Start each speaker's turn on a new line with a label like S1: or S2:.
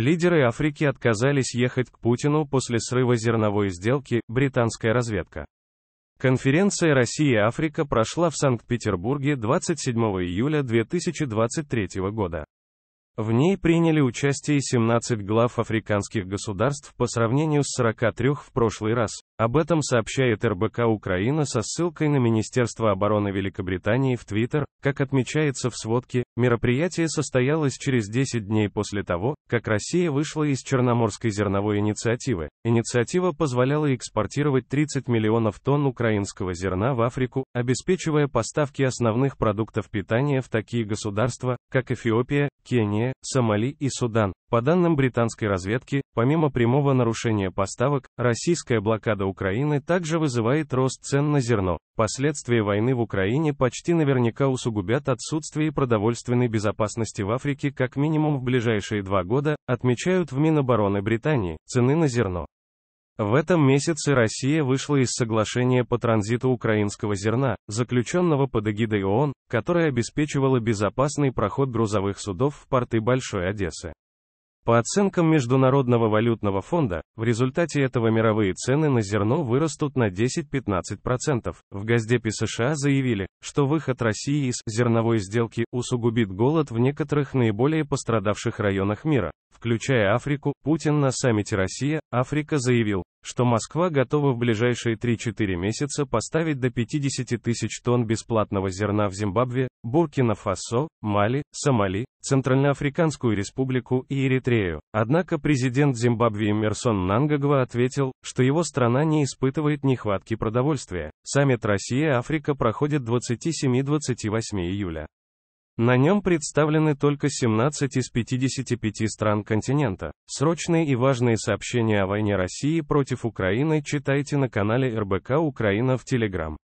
S1: Лидеры Африки отказались ехать к Путину после срыва зерновой сделки, британская разведка. Конференция «Россия-Африка» прошла в Санкт-Петербурге 27 июля 2023 года. В ней приняли участие 17 глав африканских государств по сравнению с 43 в прошлый раз, об этом сообщает РБК Украина со ссылкой на Министерство обороны Великобритании в Твиттер. Как отмечается в сводке, мероприятие состоялось через 10 дней после того, как Россия вышла из Черноморской зерновой инициативы. Инициатива позволяла экспортировать 30 миллионов тонн украинского зерна в Африку, обеспечивая поставки основных продуктов питания в такие государства, как Эфиопия, Кения, Сомали и Судан. По данным британской разведки, помимо прямого нарушения поставок, российская блокада Украины также вызывает рост цен на зерно. Последствия войны в Украине почти наверняка усугубят отсутствие продовольственной безопасности в Африке как минимум в ближайшие два года, отмечают в Минобороны Британии, цены на зерно. В этом месяце Россия вышла из соглашения по транзиту украинского зерна, заключенного под эгидой ООН, которое обеспечивало безопасный проход грузовых судов в порты Большой Одессы. По оценкам Международного валютного фонда, в результате этого мировые цены на зерно вырастут на 10-15%. В Газдепе США заявили, что выход России из зерновой сделки усугубит голод в некоторых наиболее пострадавших районах мира, включая Африку. Путин на саммите Россия, Африка заявил, что Москва готова в ближайшие 3-4 месяца поставить до 50 тысяч тонн бесплатного зерна в Зимбабве, Буркина-Фасо, Мали, Сомали, Центральноафриканскую республику и Эритрею. Однако президент Зимбабве Эмерсон Нангагва ответил, что его страна не испытывает нехватки продовольствия. Саммит Россия-Африка проходит 27-28 июля. На нем представлены только 17 из 55 стран континента. Срочные и важные сообщения о войне России против Украины читайте на канале РБК Украина в Телеграм.